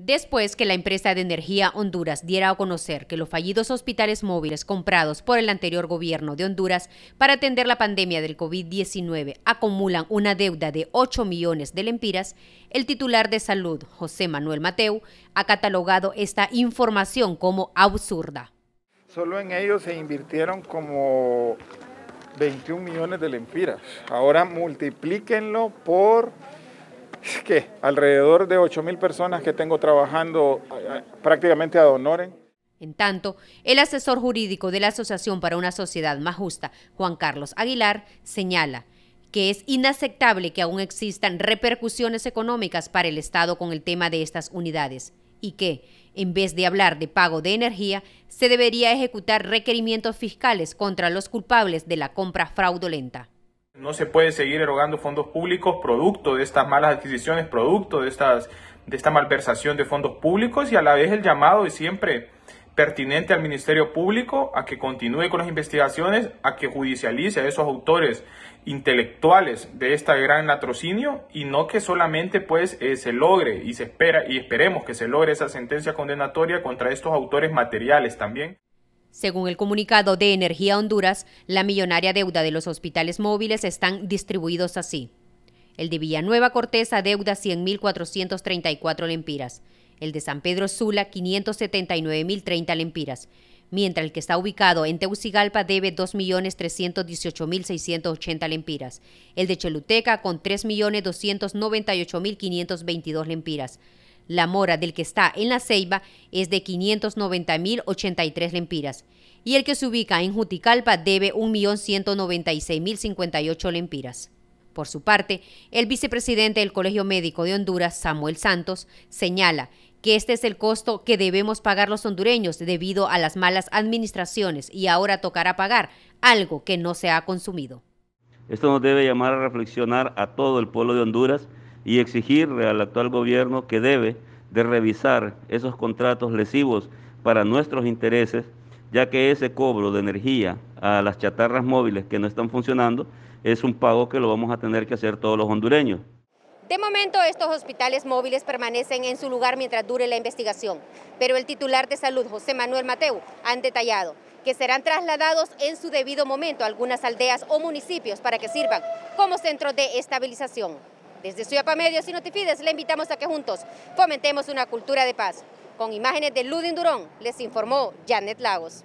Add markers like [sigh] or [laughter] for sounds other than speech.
Después que la empresa de energía Honduras diera a conocer que los fallidos hospitales móviles comprados por el anterior gobierno de Honduras para atender la pandemia del COVID-19 acumulan una deuda de 8 millones de lempiras, el titular de salud, José Manuel Mateu, ha catalogado esta información como absurda. Solo en ellos se invirtieron como 21 millones de lempiras. Ahora multiplíquenlo por [laughs] que alrededor de 8.000 personas que tengo trabajando eh, eh, prácticamente a donoren. En tanto, el asesor jurídico de la Asociación para una Sociedad Más Justa, Juan Carlos Aguilar, señala que es inaceptable que aún existan repercusiones económicas para el Estado con el tema de estas unidades y que, en vez de hablar de pago de energía, se debería ejecutar requerimientos fiscales contra los culpables de la compra fraudulenta. No se puede seguir erogando fondos públicos producto de estas malas adquisiciones, producto de, estas, de esta malversación de fondos públicos y a la vez el llamado y siempre pertinente al Ministerio Público a que continúe con las investigaciones, a que judicialice a esos autores intelectuales de este gran latrocinio y no que solamente pues eh, se logre y se espera y esperemos que se logre esa sentencia condenatoria contra estos autores materiales también. Según el comunicado de Energía Honduras, la millonaria deuda de los hospitales móviles están distribuidos así. El de Villanueva Cortés deuda 100.434 lempiras, el de San Pedro Sula 579.030 lempiras, mientras el que está ubicado en Teucigalpa debe 2.318.680 lempiras, el de Cheluteca con 3.298.522 lempiras, la mora del que está en la ceiba es de 590.083 lempiras y el que se ubica en Juticalpa debe 1.196.058 lempiras. Por su parte, el vicepresidente del Colegio Médico de Honduras, Samuel Santos, señala que este es el costo que debemos pagar los hondureños debido a las malas administraciones y ahora tocará pagar algo que no se ha consumido. Esto nos debe llamar a reflexionar a todo el pueblo de Honduras y exigirle al actual gobierno que debe de revisar esos contratos lesivos para nuestros intereses, ya que ese cobro de energía a las chatarras móviles que no están funcionando es un pago que lo vamos a tener que hacer todos los hondureños. De momento, estos hospitales móviles permanecen en su lugar mientras dure la investigación, pero el titular de salud, José Manuel Mateu, han detallado que serán trasladados en su debido momento a algunas aldeas o municipios para que sirvan como centro de estabilización. Desde Suyapa Medio, y Notifides le invitamos a que juntos fomentemos una cultura de paz. Con imágenes de Ludin Durón, les informó Janet Lagos.